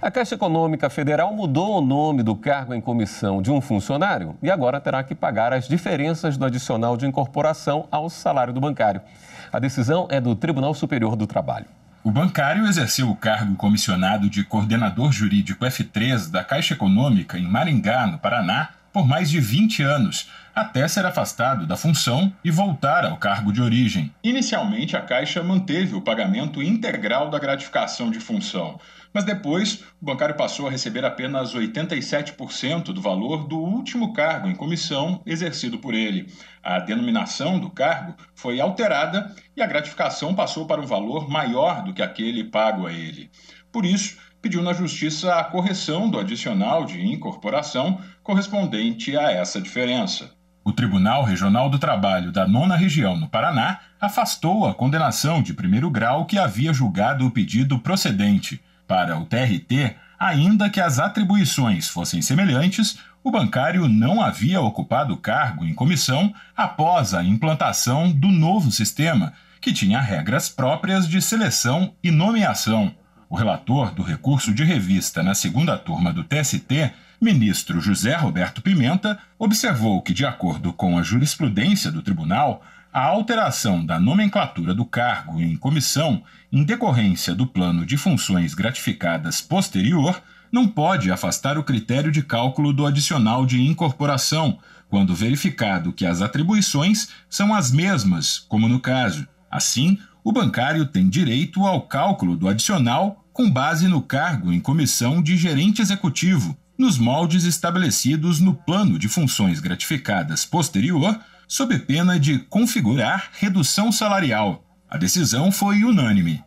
A Caixa Econômica Federal mudou o nome do cargo em comissão de um funcionário e agora terá que pagar as diferenças do adicional de incorporação ao salário do bancário. A decisão é do Tribunal Superior do Trabalho. O bancário exerceu o cargo comissionado de coordenador jurídico F3 da Caixa Econômica em Maringá, no Paraná, por mais de 20 anos, até ser afastado da função e voltar ao cargo de origem. Inicialmente, a Caixa manteve o pagamento integral da gratificação de função, mas depois o bancário passou a receber apenas 87% do valor do último cargo em comissão exercido por ele. A denominação do cargo foi alterada e a gratificação passou para um valor maior do que aquele pago a ele. Por isso, pediu na Justiça a correção do adicional de incorporação correspondente a essa diferença. O Tribunal Regional do Trabalho da Nona Região, no Paraná, afastou a condenação de primeiro grau que havia julgado o pedido procedente. Para o TRT, ainda que as atribuições fossem semelhantes, o bancário não havia ocupado cargo em comissão após a implantação do novo sistema, que tinha regras próprias de seleção e nomeação. O relator do recurso de revista na segunda turma do TST, ministro José Roberto Pimenta, observou que, de acordo com a jurisprudência do tribunal, a alteração da nomenclatura do cargo em comissão, em decorrência do plano de funções gratificadas posterior, não pode afastar o critério de cálculo do adicional de incorporação, quando verificado que as atribuições são as mesmas, como no caso. Assim, o bancário tem direito ao cálculo do adicional com base no cargo em comissão de gerente executivo, nos moldes estabelecidos no plano de funções gratificadas posterior, sob pena de configurar redução salarial. A decisão foi unânime.